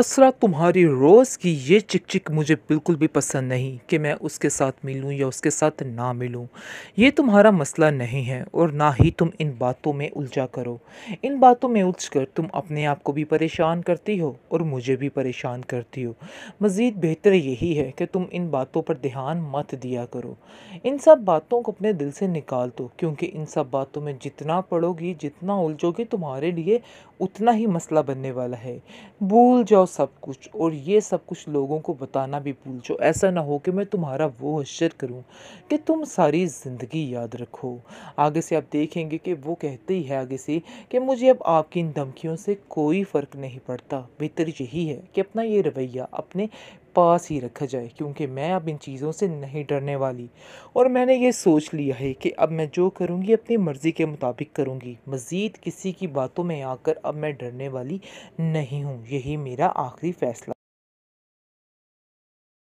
असरा तुम्हारी रोज़ की ये चिक मुझे बिल्कुल भी पसंद नहीं कि मैं उसके साथ मिलूं या उसके साथ ना मिलूं ये तुम्हारा मसला नहीं है और ना ही तुम इन बातों में उलझा करो इन बातों में उलझ कर तुम अपने आप को भी परेशान करती हो और मुझे भी परेशान करती हो मज़ीद बेहतर यही है कि तुम इन बातों पर ध्यान मत दिया करो इन सब बातों को अपने दिल से निकाल दो क्योंकि इन सब बातों में जितना पढ़ोगी जितना उलझोगी तुम्हारे लिए उतना ही मसला बनने वाला है भूल जाओ सब कुछ और ये सब कुछ लोगों को बताना भी भूल जाओ ऐसा ना हो कि मैं तुम्हारा वो अशर करूँ कि तुम सारी ज़िंदगी याद रखो आगे से आप देखेंगे कि वो कहते ही है आगे से कि मुझे अब आपकी इन धमकियों से कोई फ़र्क नहीं पड़ता बेहतर यही है कि अपना ये रवैया अपने पास ही रखा जाए क्योंकि मैं अब इन चीज़ों से नहीं डरने वाली और मैंने ये सोच लिया है कि अब मैं जो करूँगी अपनी मर्ज़ी के मुताबिक करूँगी मज़ीद किसी की बातों में आकर अब मैं डरने वाली नहीं हूँ यही मेरा आखिरी फ़ैसला